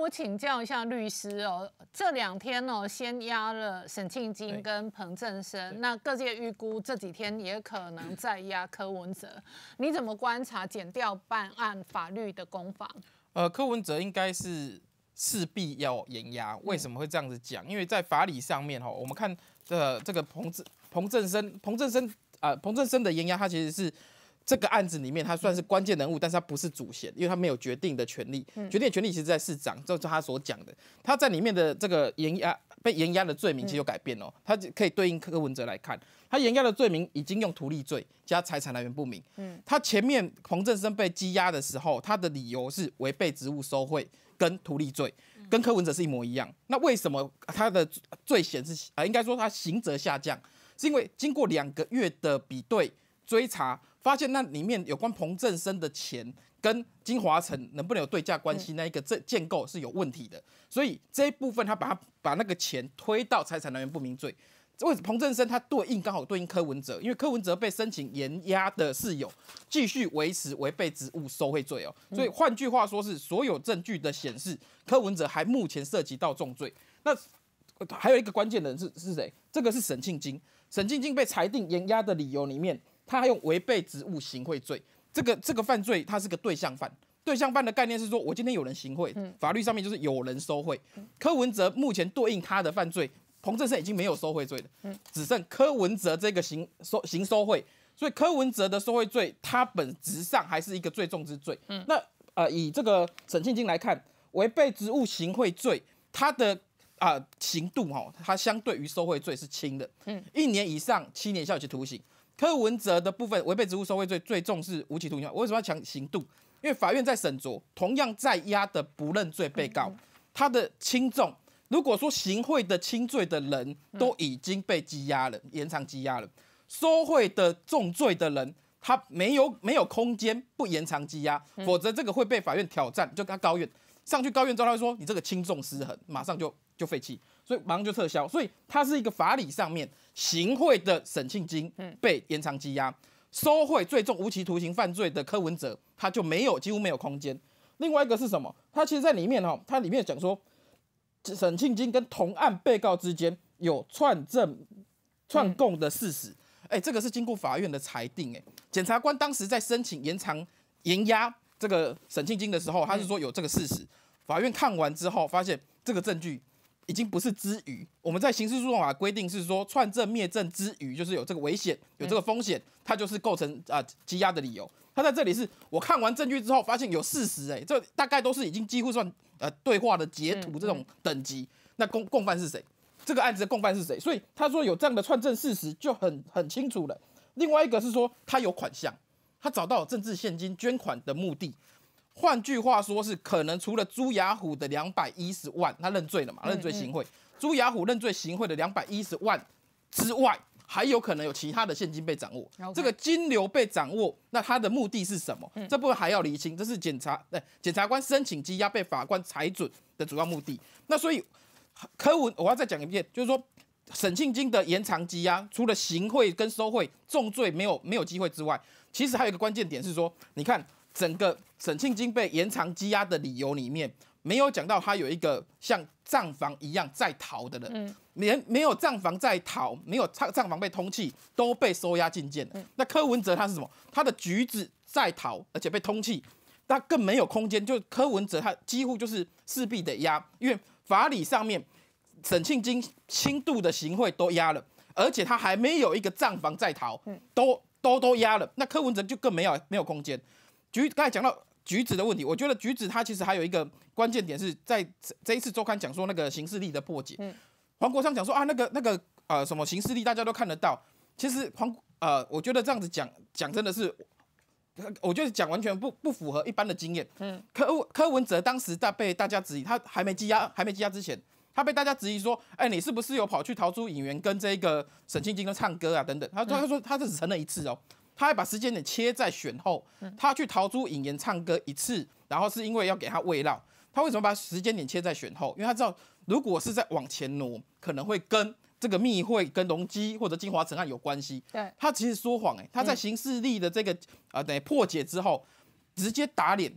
我请教一下律师哦，这两天哦，先押了沈庆金跟彭正生，那各界预估这几天也可能再押柯文哲，你怎么观察减掉办案法律的攻防？呃，柯文哲应该是势必要严押，为什么会这样子讲？因为在法理上面哈，我们看的这个彭振彭正生，彭正生啊，彭正生的严押，他其实是。这个案子里面，他算是关键人物，但是他不是主嫌，因为他没有决定的权利。决定的权利其实在市长，就是他所讲的。他在里面的这个严压被严压的罪名其实有改变哦，他可以对应柯文哲来看，他严压的罪名已经用图利罪加财产来源不明。嗯，他前面彭振生被羁押的时候，他的理由是违背职务收贿跟图利罪，跟柯文哲是一模一样。那为什么他的罪嫌是啊？应该说他刑责下降，是因为经过两个月的比对追查。发现那里面有关彭正生的钱跟金华城能不能有对价关系，那一个这建构是有问题的，所以这一部分他把他把那个钱推到财产来源不明罪。为彭正生他对应刚好对应柯文哲，因为柯文哲被申请延押的是有继续维持违背职务受贿罪哦，所以换句话说是所有证据的显示，柯文哲还目前涉及到重罪。那还有一个关键人是是谁？这个是沈庆金，沈庆金被裁定延押的理由里面。他还有违背职务行贿罪，这个这个犯罪他是个对象犯，对象犯的概念是说我今天有人行贿，法律上面就是有人收贿。柯文哲目前对应他的犯罪，彭振生已经没有收贿罪了，只剩柯文哲这个行收行收贿，所以柯文哲的收贿罪，他本质上还是一个最重之罪。那呃以这个沈庆经来看，违背职务行贿罪，他的啊刑度哈，他相对于收贿罪是轻的，一年以上七年以下有期徒刑。柯文哲的部分违背职务受贿罪最重是无期徒刑。我为什么要强行度？因为法院在审酌同样在押的不认罪被告，他的轻重。如果说行贿的轻罪的人都已经被羁押了，延长羁押了；，受贿的重罪的人，他没有没有空间不延长羁押，否则这个会被法院挑战，就他高院上去高院之后，他会说你这个轻重失衡，马上就就废弃。所以马上就撤销，所以他是一个法理上面行贿的沈庆金被延长羁押，收贿最重无期徒刑犯罪的柯文哲，他就没有几乎没有空间。另外一个是什么？他其实在里面哈，他里面讲说沈庆金跟同案被告之间有串证、串供的事实。哎，这个是经过法院的裁定。哎，检察官当时在申请延长延押这个沈庆金的时候，他是说有这个事实。法院看完之后，发现这个证据。已经不是之余，我们在刑事诉讼法规定是说串证灭证之余，就是有这个危险，有这个风险，它就是构成啊羁押的理由。他在这里是我看完证据之后发现有事实，哎，这大概都是已经几乎算呃对话的截图这种等级。那共共犯是谁？这个案子的共犯是谁？所以他说有这样的串证事实就很很清楚了。另外一个是说他有款项，他找到政治现金捐款的目的。换句话说是，可能除了朱雅虎的两百一十万，他认罪了嘛？认罪行贿，朱雅虎认罪行贿的两百一十万之外，还有可能有其他的现金被掌握。这个金流被掌握，那他的目的是什么？这部分还要厘清。这是检察检察官申请羁押被法官裁准的主要目的。那所以，柯文我要再讲一遍，就是说，沈庆金的延长羁押，除了行贿跟收贿重罪没有没有机会之外，其实还有一个关键点是说，你看。整个沈庆金被延长羁押的理由里面，没有讲到他有一个像账房一样在逃的人，连没有账房在逃，没有账账房被通缉，都被收押进监那柯文哲他是什么？他的橘子在逃，而且被通缉，那更没有空间。就柯文哲他几乎就是势必得押，因为法理上面沈庆金轻度的行贿都押了，而且他还没有一个账房在逃，都都都押了。那柯文哲就更没有没有空间。橘刚才讲到橘子的问题，我觉得橘子它其实还有一个关键点是在这一次周刊讲说那个形事力的破解。嗯，黄国昌讲说啊那个那个呃什么形事力大家都看得到，其实黄呃我觉得这样子讲讲真的是，我觉得讲完全不不符合一般的经验。嗯，柯柯文哲当时在被大家质疑，他还没羁押还没羁押之前，他被大家质疑说，哎你是不是有跑去逃出影园跟这个沈庆金跟唱歌啊等等？他他说他是只承认一次哦。他还把时间点切在选后，他去逃出引言唱歌一次，然后是因为要给他喂药。他为什么把时间点切在选后？因为他知道如果是在往前挪，可能会跟这个密会、跟隆基或者金华城案有关系。对，他其实说谎，哎，他在刑事历的这个啊等于破解之后，直接打脸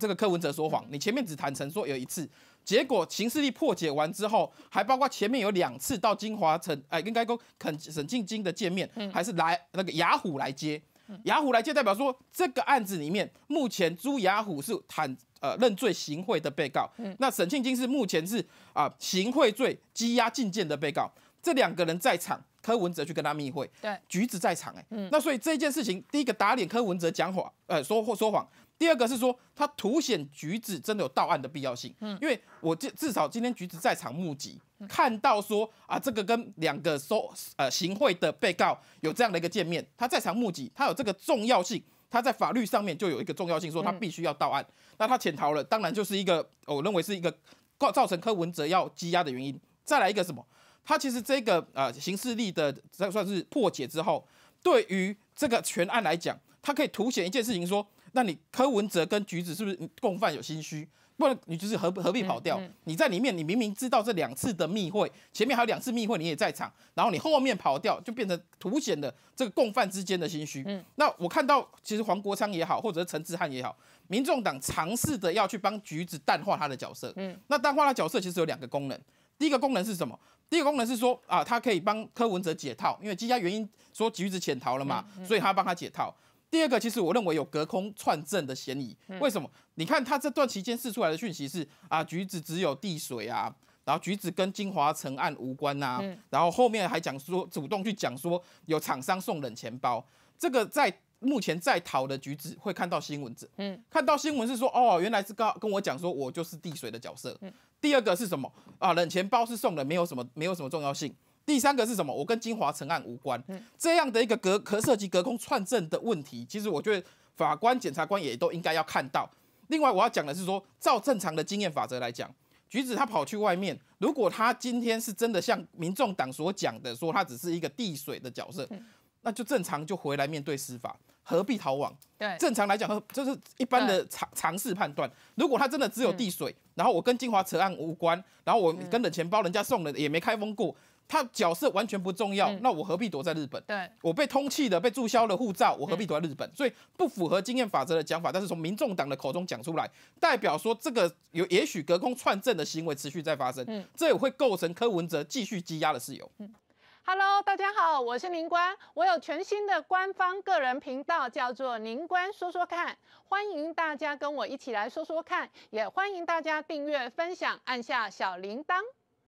这个柯文哲说谎。你前面只坦承说有一次。结果刑事力破解完之后，还包括前面有两次到金华城，哎，应该跟沈庆金的见面，还是来那个雅虎来接，雅虎来接，代表说这个案子里面，目前朱雅虎是坦呃认罪行贿的被告，那沈庆金是目前是啊行贿罪羁押禁见的被告，这两个人在场，柯文哲去跟他密会，对，橘子在场，哎，那所以这件事情第一个打脸柯文哲讲谎，呃，说说谎。第二个是说，他凸显橘子真的有到案的必要性，嗯，因为我至至少今天橘子在场目击，看到说啊，这个跟两个收呃行贿的被告有这样的一个见面，他在场目击，他有这个重要性，他在法律上面就有一个重要性，说他必须要到案。那他潜逃了，当然就是一个我认为是一个造成柯文哲要羁押的原因。再来一个什么？他其实这个呃刑事力的这算是破解之后，对于这个全案来讲，他可以凸显一件事情说。那你柯文哲跟橘子是不是共犯有心虚？不然你就是何何必跑掉？你在里面，你明明知道这两次的密会，前面还有两次密会，你也在场，然后你后面跑掉，就变成凸显了这个共犯之间的心虚。嗯，那我看到其实黄国昌也好，或者是陈志汉也好，民众党尝试的要去帮橘子淡化他的角色。嗯，那淡化他角色其实有两个功能，第一个功能是什么？第一个功能是说啊，他可以帮柯文哲解套，因为积家原因说橘子潜逃了嘛，所以他帮他解套。第二个，其实我认为有隔空串证的嫌疑。为什么？你看他这段期间释出来的讯息是啊，橘子只有递水啊，然后橘子跟金华城案无关呐，然后后面还讲说主动去讲说有厂商送冷钱包，这个在目前在逃的橘子会看到新闻嗯，看到新闻是说哦，原来是刚跟我讲说我就是递水的角色。第二个是什么？啊，冷钱包是送的，没有什么，没有什么重要性。第三个是什么？我跟金华城案无关。这样的一个隔可涉及隔空串证的问题，其实我觉得法官、检察官也都应该要看到。另外我要讲的是说，照正常的经验法则来讲，橘子他跑去外面，如果他今天是真的像民众党所讲的，说他只是一个递水的角色，那就正常就回来面对司法，何必逃亡？对，正常来讲就是一般的尝尝试判断，如果他真的只有递水，然后我跟金华扯案无关，然后我跟着钱包人家送的也没开封过。他角色完全不重要，那我何必躲在日本？对我被通缉的，被注销了护照，我何必躲在日本？所以不符合经验法则的讲法，但是从民众党的口中讲出来，代表说这个有也许隔空串证的行为持续在发生，这也会构成柯文哲继续羁押的事由。Hello，大家好，我是林官，我有全新的官方个人频道，叫做林官说说看，欢迎大家跟我一起来说说看，也欢迎大家订阅、分享，按下小铃铛。